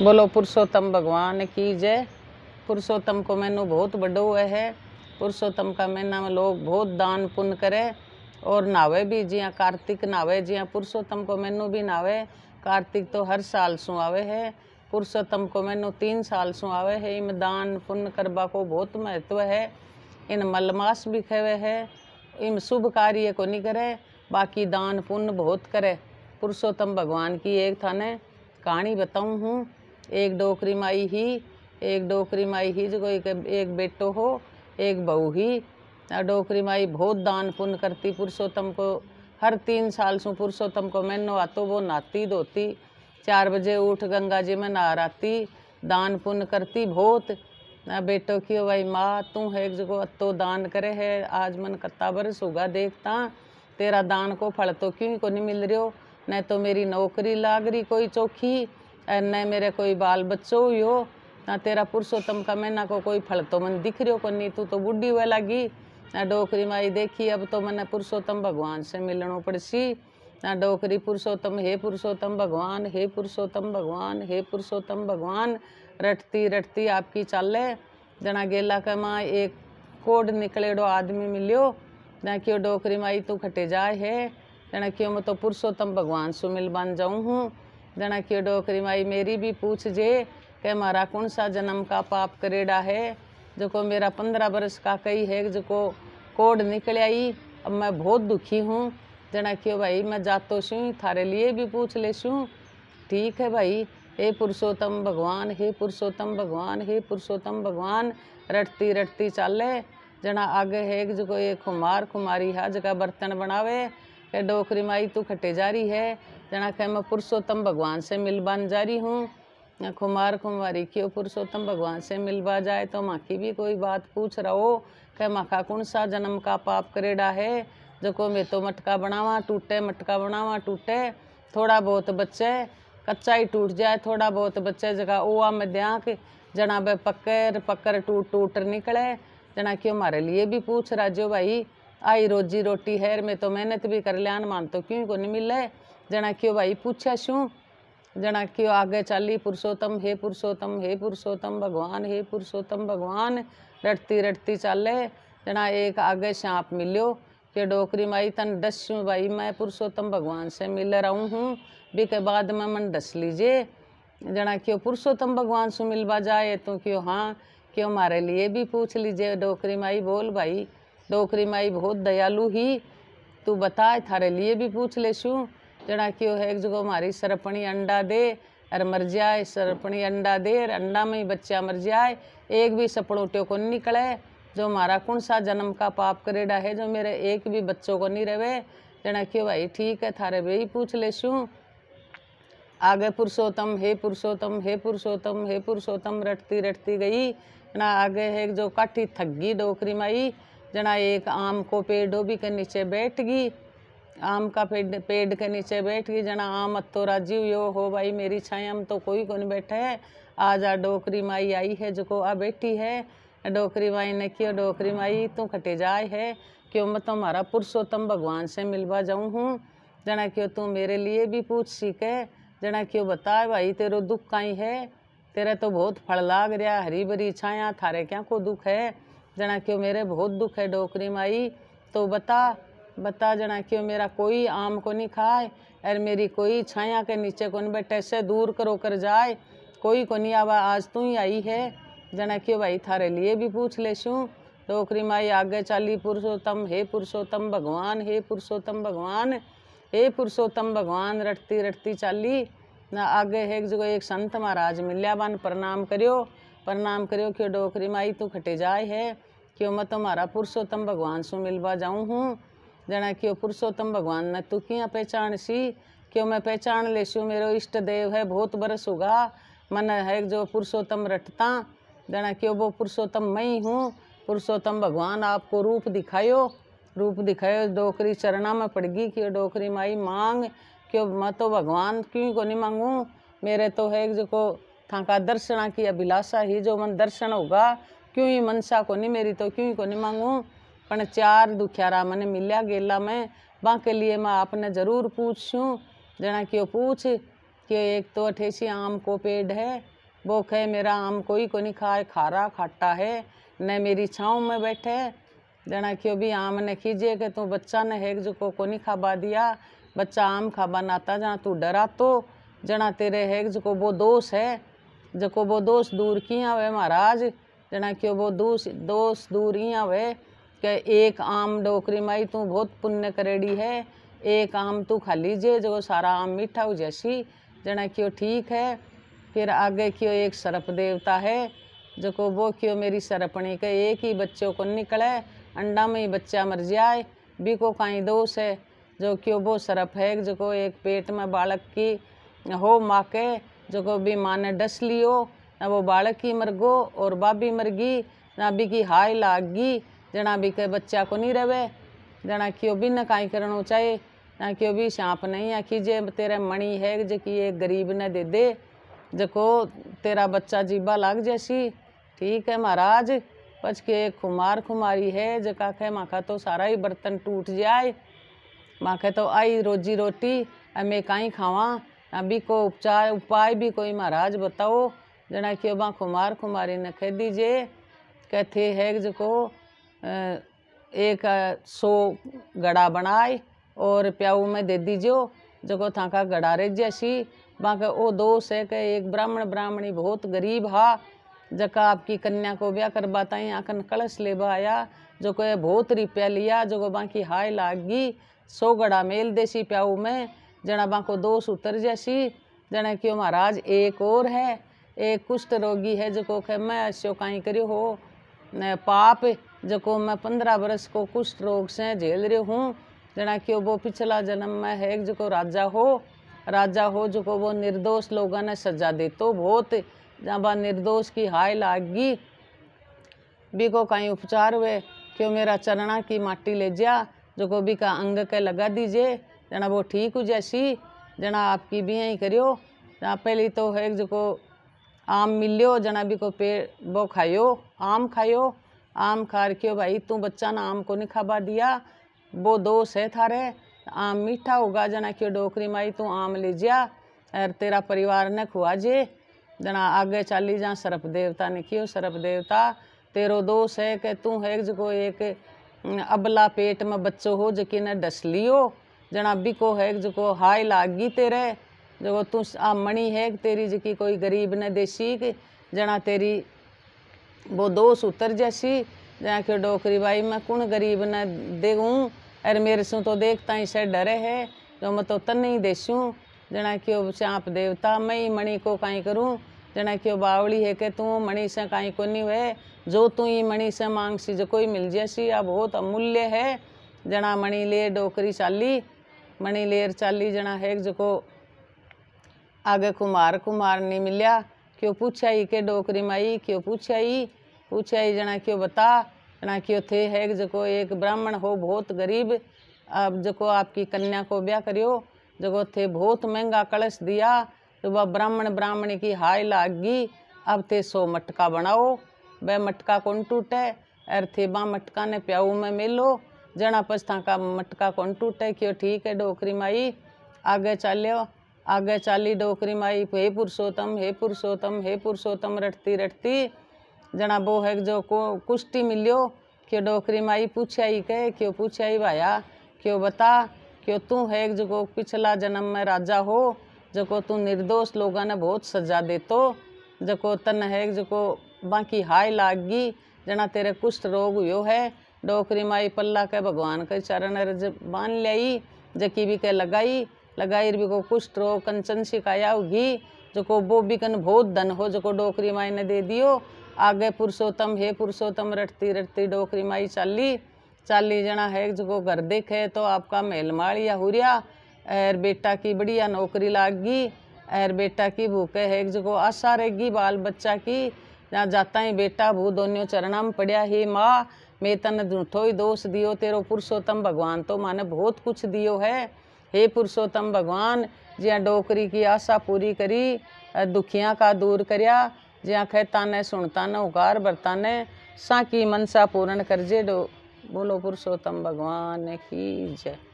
बोलो पुरुषोत्तम भगवान की जय पुरुषोत्तम को मैनू बहुत बड़ो हुआ है पुरुषोत्तम का महीना में लोग बहुत दान पुण्य करे और नावे भी जिया कार्तिक नावे जिया पुरुषोत्तम को मैनू भी नावे कार्तिक तो हर साल आवे है पुरुषोत्तम को मैनू तीन साल आवे है इम दान पुण्य करबा को बहुत महत्व है इन मलमास भी खेवे है इम शुभ कार्य को नहीं करे बाकी दान पुण्य बहुत करे पुरुषोत्तम भगवान की एक थाने कहानी बताऊँ हूँ एक डोकरी माई ही एक डोकरी माई ही जो एक, एक बेटो हो एक बहू ही डोकरी माई बहुत दान पुण्य करती पुरुषोत्तम को हर तीन साल से पुरुषोत्तम को मैं नवातो वो नाती धोती चार बजे उठ गंगा जी में नहराती दान पुण्य करती बहुत ना बेटो की हो भाई माँ तू है जो अत्तो दान करे है आज मन कत्ता बरस होगा देखता तेरा दान को फल तो क्यों को नहीं मिल रही हो न तो मेरी नौकरी लाग रही कोई चौखी न मेरे कोई बाल बच्चो ही हो ना तेरा पुरुषोत्तम का मैना को कोई फल तो मन दिख रो को नहीं तू तो बुढ़ी हुए लगी ना डोकरी माई देखी अब तो मैंने पुरुषोत्तम भगवान से मिलनो पड़सी ना डोकरी पुरुषोत्तम हे पुरुषोत्तम भगवान हे पुरुषोत्तम भगवान हे पुरुषोत्तम भगवान रटती रटती आपकी चाले जना गेला का माँ एक कोड निकलेड़ो आदमी मिलियो ना क्यों डोकरी माई तू खटे जाए है जना क्यों मैं तो पुरुषोत्तम भगवान से मिल बन जाऊँ हूँ जना की डोकरी माई मेरी भी पूछ जे कि मारा कौन सा जन्म का पाप करेड़ा है जो को मेरा पंद्रह बरस का कई है जो को कोड निकल आई अब मैं बहुत दुखी हूँ जना क्यों भाई मैं जातो सूँ थारे लिए भी पूछ ले सूँ ठीक है भाई हे पुरुषोत्तम भगवान हे पुरुषोत्तम भगवान हे पुरुषोत्तम भगवान रटती रटती चाले जना आगे है जो को ये खुमार खुमारी है जगह बर्तन बनावे डोकरी माई तू खटे जा रही है जना खे मैं पुरुषोत्तम भगवान से मिलबान जारी हूँ खुमार खुमारी की पुरुषोत्तम भगवान से मिलबा जाए तो माँ की भी कोई बात पूछ रहो कह माखा कौन सा जन्म का पाप करेड़ा है जो को मैं तो मटका बनावा टूटे मटका बनावा टूटे थोड़ा बहुत बच्चे कच्चा ही टूट जाए थोड़ा बहुत बच्चे जगह ओआ में दया कि जना बे पक्कर पक्कर टूट टूट निकले जना कि हमारे लिए भी पूछ राजो भाई आई रोजी रोटी है मैं तो मेहनत भी कर लिया मान तो क्यों को नहीं मिले जना क्यों भाई पूछा शू जना क्यों आगे चाली पुरुषोत्तम हे पुरुषोत्तम हे पुरुषोत्तम भगवान हे पुरुषोत्तम भगवान रटती रटती चाले जना एक आगे सांप मिलो के डोकरी माई तन डस भाई मैं पुरुषोत्तम भगवान से मिल रहा हूँ भी के बाद में मन डस लीजिए जना क्यों पुरुषोत्तम भगवान से मिलवा जाए तो क्यों हाँ क्यों हमारे लिए भी पूछ लीजिए डोकरी माई बोल भाई डोकरी माई बहुत दयालु ही तू बता थारे लिए भी पूछ ले शू जड़ा क्यों है एक जगह हमारी सरपणी अंडा दे अरे मर जाए सरपणी अंडा दे अर अंडा में ही बच्चा मर जाए एक भी सपड़ोटियों को निकले जो हमारा कौन सा जन्म का पाप करेडा है जो मेरे एक भी बच्चों को नहीं रहे जना क्यों भाई ठीक है थारे वे ही पूछ ले शू आगे पुरुषोत्तम हे पुरुषोत्तम हे पुरुषोत्तम हे पुरुषोत्तम रटती रटती गई ना आगे है जो काठी थगी डोकरी माई जना एक आम को पेड़ डोबी के नीचे बैठ गई आम का पेड़ पेड़ के नीचे बैठ गई जना आम अत्तो राजीव यो हो भाई मेरी छाया में तो कोई कौन बैठा है आज आ डोकरी माई आई है जो को आ बैठी है डोकरी माई ने क्यों डोकरी माई तू खटे जाए है क्यों मैं तुम्हारा तो पुरुषोत्तम भगवान से मिलवा जाऊँ हूँ जना क्यों तू मेरे लिए भी पूछ सीखे जना क्यों बताए भाई तेरो दुख काई है तेरा तो बहुत फल लाग रहा हरी भरी छाया थारे क्या को दुख है जना क्यों मेरे बहुत दुख है डोकरी माई तो बता बता जना कि मेरा कोई आम को नहीं खाए और मेरी कोई छाया के नीचे को बैठे से दूर करो कर जाए कोई को नहीं आवा आज तू ही आई है जना कि भाई थारे लिए भी पूछ ले तो डोकरी माई आगे चाली पुरुषोत्तम हे पुरुषोत्तम भगवान हे पुरुषोत्तम भगवान हे पुरुषोत्तम भगवान रटती रटती चाली ना आगे एक जगह एक संत महाराज मिल्या बन प्रणाम करियो प्रणाम करियो क्यों डोकरी माई तू खटे जाए है क्यों तो मैं तुम्हारा पुरुषोत्तम भगवान से मिलवा जाऊँ हूँ जना कि पुरुषोत्तम भगवान ने तू क्या पहचान सी क्यों मैं पहचान ले सू मेरो इष्ट देव है बहुत बरस होगा मन है जो पुरुषोत्तम रटता जना कि वो पुरुषोत्तम मैं ही हूँ पुरुषोत्तम भगवान आपको रूप दिखायो रूप दिखायो डोकरी चरणा में पड़ गई कि डोकरी माई मांग क्यों मैं तो भगवान क्यों को नहीं मांगूँ मेरे तो है जो को थाका दर्शना की अभिलाषा ही जो मन दर्शन होगा क्यों ही मनसा को नहीं मेरी तो क्यों ही को नहीं मांगूँ પણ चार દુખ્યારા મને गेला मैं મેં के लिए मैं आपने जरूर पूछूँ जना क्यों पूछ कि एक तो अठेसी आम को पेड़ है वो खे मेरा आम कोई को नहीं खाए खारा खाटा है न मेरी छाँव में बैठे जना क्यों भी आम ने खीजिए कि तू बच्चा ने हेक जो को, को नहीं खाबा दिया बच्चा आम खाबा नाता जना तू डरा तो जना तेरे हेक जो को वो दोष है जो को वो दोष दूर किया वे महाराज जना क्यों वो दोष दोष दूर किया वे के एक आम डोकरी माई तू बहुत पुण्य करेड़ी है एक आम तू खा लीजिए जो सारा आम मीठा हो जैसी जना क्यों ठीक है फिर आगे क्यों एक सर्प देवता है जो को वो क्यों मेरी सरपणी के एक ही बच्चों को निकले अंडा में ही बच्चा मर जाए भी को का दोष है जो क्यों वो सरप है जो को एक पेट में बालक की हो माँ के जो को भी माँ ने डस लियो ना वो बालक ही मर गो और बाबी मर गई ना बी की हाय लाग गई जना भी के बच्चा को नहीं रहे जना कि भी न काई करना चाहे ना कि भी शाप नहीं आखी जे तेरा मणि है जे कि ये गरीब ने दे दे जको तेरा बच्चा जीबा लग जैसी ठीक है महाराज पच के खुमार खुमारी है जका खे माखा तो सारा ही बर्तन टूट जाए माखे तो आई रोजी रोटी मैं काई खावा अभी को उपचार उपाय भी कोई महाराज बताओ जना कि खुमार खुमारी न कह दीजिए कहते है जको एक सौ गड़ा बनाए और प्याऊ में दे दीजियो था का गड़ा रह सी बाकी वो दोष है कि एक ब्राह्मण ब्राह्मणी बहुत गरीब हा जका आपकी कन्या को ब्याह कर बाताई आकन कलश ले आया जो को बहुत रुपया लिया जो को बाकी हाय लागी सो गड़ा मेल देसी प्याऊ में जना बाको दोष उतर जैसी जना क्यों महाराज एक और है एक कुष्ठ रोगी है जो को मैं ऐसे कहीं करियो हो पाप जको मैं पंद्रह बरस को कुष्ठ रोग से झेल रही हूँ जना कि वो पिछला जन्म में है जो राजा हो राजा हो जो वो निर्दोष लोगों ने सजा दे तो बहुत जहाँ निर्दोष की हाय लागी भी को कहीं उपचार हुए क्यों मेरा चरणा की माटी ले जा जो को भी का अंग के लगा दीजिए जना वो ठीक हो जैसी जना आपकी भी यहीं करियो जहाँ पहली तो है जो को आम मिलो जना भी को पेड़ वो खायो आम खायो आम खा रखियो भाई तू बच्चा ने आम को नहीं खाबा दिया वो दोष है थारे आम मीठा होगा जना क्यों डोकरी माई तू आम ले जा और तेरा परिवार ने खुआ जे जना आगे चाली जा सर्प देवता ने क्यों सर्प देवता तेरो दोष है कि तू है जो एक अबला पेट में बच्चो हो जकी ने डस लियो जना बिको है जो हाय लागी तेरे जो तू मणि है तेरी जकी कोई गरीब न देसी कि जना तेरी वो दोष उतर जैसी जहाँ के डोकरी भाई मैं कौन गरीब न देगूँ अरे मेरे सु तो देखता ही से डरे है जो मैं तो तन नहीं देसूँ जना कि चाँप देवता मैं ही मणि को काई करूँ जना कि बावली है कि तू मणि से काई को नहीं हुए जो तू ही मणि से मांग सी जो कोई मिल जैसी अब बहुत अमूल्य है जना मणि ले डोकरी चाली मणि लेर चाली जना है जो को आगे कुमार कुमार नहीं मिलया क्यों पूछा ही के डोकरी माई क्यों पूछा ही पूछा ही जना क्यों बता जना क्यों थे है जो एक ब्राह्मण हो बहुत गरीब अब जो आपकी कन्या को ब्याह करियो जगो थे बहुत महंगा कलश दिया तो वह ब्राह्मण ब्राह्मण की हाय लागी अब थे सो मटका बनाओ वह मटका कौन टूटे अरे थे बा मटका ने प्याऊ में मिलो जना पछता का मटका कौन टूटे क्यों ठीक है डोकरी माई आगे चलो आगे चाली डोकरी माई हे पुरुषोत्तम हे पुरुषोत्तम हे पुरुषोत्तम रटती रटती जना बो है जो को कुश्ती मिलियो क्यों डोकरी माई पूछा ही क्यों पूछा ही भाया क्यों बता क्यों तू है जो को पिछला जन्म में राजा हो जो को तू निर्दोष लोगों ने बहुत सजा तो जो को तन है जो को बाकी हाय लागी जना तेरे कुष्ठ रोग यो है डोकरी माई पल्ला के भगवान के चरण रज बांध लियाई जकी भी कह लगाई को कुष्ठ रो तो कंचन शिकाया घी वो भी कन बहुत धन हो को डोकरी माई ने दे दियो आगे पुरुषोत्तम हे पुरुषोत्तम रटती रटती डोकरी माई चाली चाली जना है जो घर देखे तो आपका माल या हुरिया एर बेटा की बढ़िया नौकरी लागी एर बेटा की भूखे है जो आशा रहेगी बाल बच्चा की जहाँ जाता ही बेटा भू दोनों चरणा में पड़िया हे माँ मैं तन झूठो ही दोष दियो तेरो पुरुषोत्तम भगवान तो माने बहुत कुछ दियो है हे पुरुषोत्तम भगवान जिया डोकरी की आशा पूरी करी दुखियाँ का दूर करया जिया कहता ने सुनता ने उकार बरता ने सा की मनसा पूर्ण करजे डो बोलो पुरुषोत्तम भगवान की जय